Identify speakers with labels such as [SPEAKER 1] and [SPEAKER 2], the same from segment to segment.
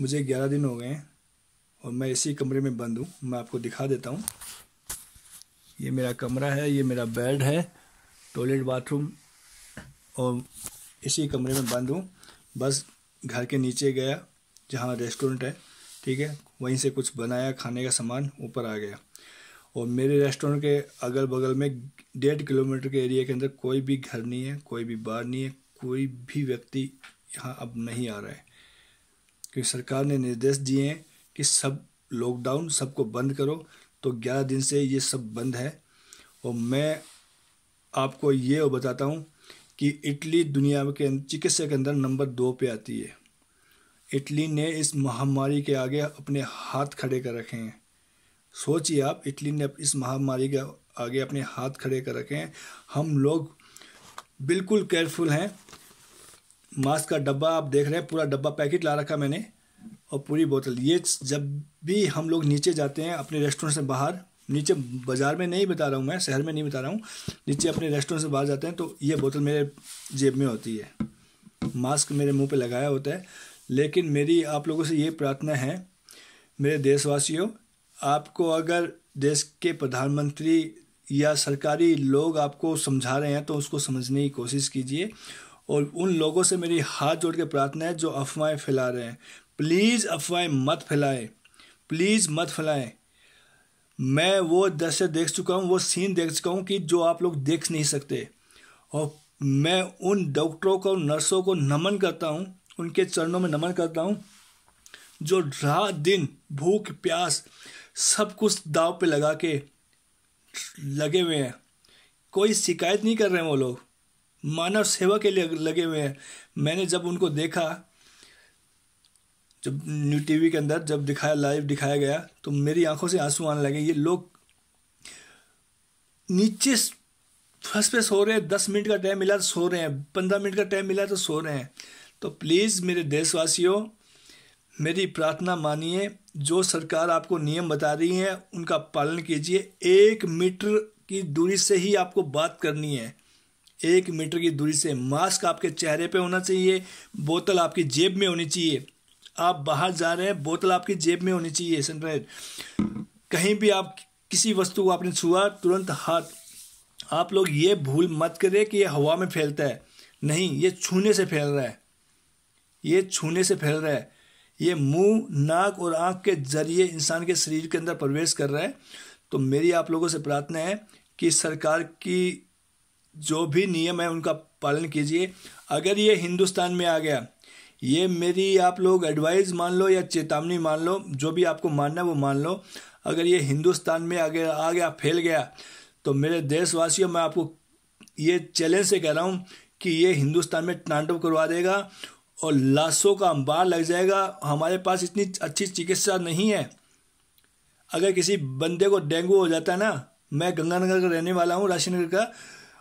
[SPEAKER 1] मुझे ग्यारह दिन हो गए हैं और मैं इसी कमरे में बंद हूँ मैं आपको दिखा देता हूँ ये मेरा कमरा है ये मेरा बेड है टॉयलेट बाथरूम और इसी कमरे में बंद हूँ बस घर के नीचे गया जहाँ रेस्टोरेंट है ठीक है वहीं से कुछ बनाया खाने का सामान ऊपर आ गया और मेरे रेस्टोरेंट के अगल बगल में डेढ़ किलोमीटर के एरिया के अंदर कोई भी घर नहीं है कोई भी बार नहीं है कोई भी व्यक्ति यहाँ अब नहीं आ रहा है क्योंकि सरकार ने निर्देश दिए हैं कि सब लॉकडाउन सबको बंद करो तो ग्यारह दिन से ये सब बंद है और मैं आपको ये बताता हूँ कि इटली दुनिया के चिकित्सा के अंदर नंबर दो पे आती है इटली ने इस महामारी के आगे अपने हाथ खड़े कर रखे हैं सोचिए आप इटली ने इस महामारी के आगे अपने हाथ खड़े कर रखे हैं हम लोग बिल्कुल केयरफुल हैं मास्क का डब्बा आप देख रहे हैं पूरा डब्बा पैकेट ला रखा मैंने और पूरी बोतल ये जब भी हम लोग नीचे जाते हैं अपने रेस्टोरेंट से बाहर नीचे बाज़ार में नहीं बता रहा हूँ मैं शहर में नहीं बता रहा हूँ नीचे अपने रेस्टोरेंट से बाहर जाते हैं तो ये बोतल मेरे जेब में होती है मास्क मेरे मुंह पे लगाया होता है लेकिन मेरी आप लोगों से ये प्रार्थना है मेरे देशवासियों आपको अगर देश के प्रधानमंत्री या सरकारी लोग आपको समझा रहे हैं तो उसको समझने की कोशिश कीजिए और उन लोगों से मेरी हाथ जोड़ के प्रार्थना है जो अफवाहें फैला रहे हैं प्लीज़ अफवाहें मत फैलाएं प्लीज़ मत फैलाएं मैं वो दृश्य देख चुका हूँ वो सीन देख चुका हूँ कि जो आप लोग देख नहीं सकते और मैं उन डॉक्टरों को नर्सों को नमन करता हूँ उनके चरणों में नमन करता हूँ जो रात दिन भूख प्यास सब कुछ दाव पे लगा के लगे हुए हैं कोई शिकायत नहीं कर रहे हैं वो लोग मानव सेवा के लिए लगे हुए हैं मैंने जब उनको देखा जब न्यू टीवी के अंदर जब दिखाया लाइव दिखाया गया तो मेरी आंखों से आंसू आने लगे ये लोग नीचे फर्स्ट पे सो रहे हैं दस मिनट का टाइम मिला तो सो रहे हैं पंद्रह मिनट का टाइम मिला तो सो रहे हैं तो प्लीज़ मेरे देशवासियों मेरी प्रार्थना मानिए जो सरकार आपको नियम बता रही है उनका पालन कीजिए एक मीटर की दूरी से ही आपको बात करनी है एक मीटर की दूरी से मास्क आपके चेहरे पे होना चाहिए बोतल आपकी जेब में होनी चाहिए आप बाहर जा रहे हैं बोतल आपकी जेब में होनी चाहिए सनराइज कहीं भी आप किसी वस्तु को आपने छुआ तुरंत हाथ आप लोग ये भूल मत करें कि ये हवा में फैलता है नहीं ये छूने से फैल रहा है ये छूने से फैल रहा है ये मुंह नाक और आंख के जरिए इंसान के शरीर के अंदर प्रवेश कर रहा है तो मेरी आप लोगों से प्रार्थना है कि सरकार की जो भी नियम है उनका पालन कीजिए अगर ये हिंदुस्तान में आ गया ये मेरी आप लोग एडवाइस मान लो या चेतावनी मान लो जो भी आपको मानना है वो मान लो अगर ये हिंदुस्तान में अगर आ गया फैल गया तो मेरे देशवासियों मैं आपको ये चैलेंज से कह रहा हूँ कि ये हिंदुस्तान में टांडव करवा देगा और लाशों का अंबार लग जाएगा हमारे पास इतनी अच्छी चिकित्सा नहीं है अगर किसी बंदे को डेंगू हो जाता है ना मैं गंगानगर का रहने वाला हूँ नगर का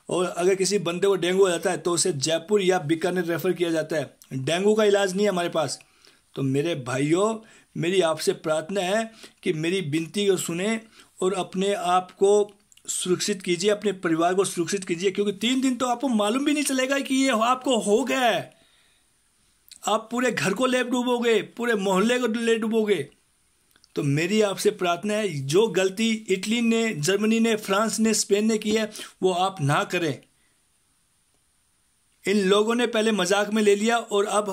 [SPEAKER 1] और अगर किसी बंदे को डेंगू हो जाता है तो उसे जयपुर या बीकानेर रेफर किया जाता है डेंगू का इलाज नहीं है हमारे पास तो मेरे भाइयों मेरी आपसे प्रार्थना है कि मेरी बिनती को सुने और अपने आप को सुरक्षित कीजिए अपने परिवार को सुरक्षित कीजिए क्योंकि तीन दिन तो आपको मालूम भी नहीं चलेगा कि ये आपको हो गया है आप पूरे घर को लेप डूबोगे पूरे मोहल्ले को ले डूबोगे तो मेरी आपसे प्रार्थना है जो गलती इटली ने जर्मनी ने फ्रांस ने स्पेन ने की है वो आप ना करें इन लोगों ने पहले मजाक में ले लिया और अब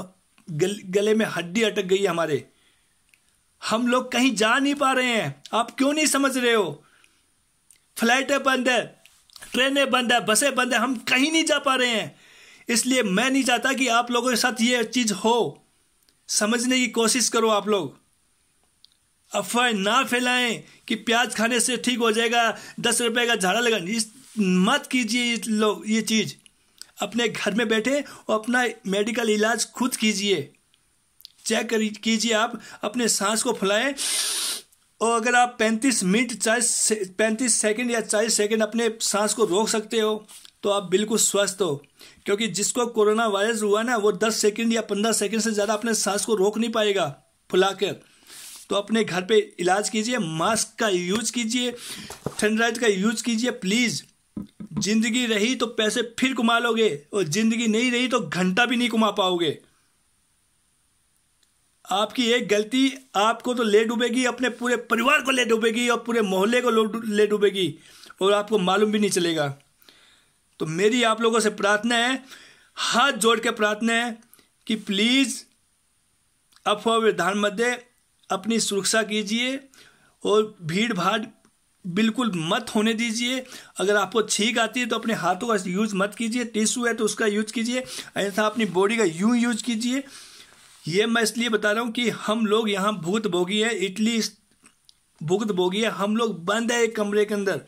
[SPEAKER 1] गल, गले में हड्डी अटक गई है हमारे हम लोग कहीं जा नहीं पा रहे हैं आप क्यों नहीं समझ रहे हो फ्लाइटें बंद है ट्रेनें बंद है बसें बंद है हम कहीं नहीं जा पा रहे हैं इसलिए मैं नहीं चाहता कि आप लोगों के साथ ये चीज़ हो समझने की कोशिश करो आप लोग अफवाह ना फैलाएं कि प्याज खाने से ठीक हो जाएगा दस रुपए का झाड़ा लगा इस मत कीजिए लोग ये चीज़ अपने घर में बैठे और अपना मेडिकल इलाज खुद कीजिए चेक कीजिए आप अपने सांस को फैलाएं और अगर आप 35 मिनट चालीस पैंतीस सेकंड या चालीस सेकंड अपने सांस को रोक सकते हो तो आप बिल्कुल स्वस्थ हो क्योंकि जिसको कोरोना वायरस हुआ ना वो 10 सेकेंड या 15 सेकेंड से ज़्यादा अपने सांस को रोक नहीं पाएगा फुलाकर तो अपने घर पे इलाज कीजिए मास्क का यूज कीजिए सनराइज का यूज कीजिए प्लीज़ जिंदगी रही तो पैसे फिर कमा लोगे और जिंदगी नहीं रही तो घंटा भी नहीं कमा पाओगे आपकी एक गलती आपको तो ले डूबेगी अपने पूरे परिवार को ले डूबेगी और पूरे मोहल्ले को ले डूबेगी और आपको मालूम भी नहीं चलेगा तो मेरी आप लोगों से प्रार्थना है हाथ जोड़ के प्रार्थना है कि प्लीज़ अफवाह विधान मत दे अपनी सुरक्षा कीजिए और भीड़ भाड़ बिल्कुल मत होने दीजिए अगर आपको छींक आती है तो अपने हाथों का यूज़ मत कीजिए टिश्यू है तो उसका यूज कीजिए ऐसा अपनी बॉडी का यूँ यूज कीजिए ये मैं इसलिए बता रहा हूँ कि हम लोग यहाँ भूत भोगी है इटली भुगत भोगी है हम लोग बंद है एक कमरे के अंदर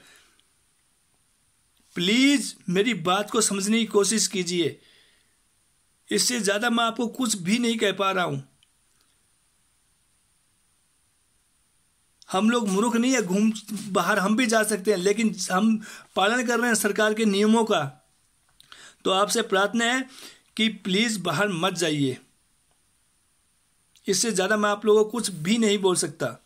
[SPEAKER 1] प्लीज़ मेरी बात को समझने की कोशिश कीजिए इससे ज़्यादा मैं आपको कुछ भी नहीं कह पा रहा हूँ हम लोग मूर्ख नहीं है घूम बाहर हम भी जा सकते हैं लेकिन हम पालन कर रहे हैं सरकार के नियमों का तो आपसे प्रार्थना है कि प्लीज़ बाहर मत जाइए इससे ज़्यादा मैं आप लोगों को कुछ भी नहीं बोल सकता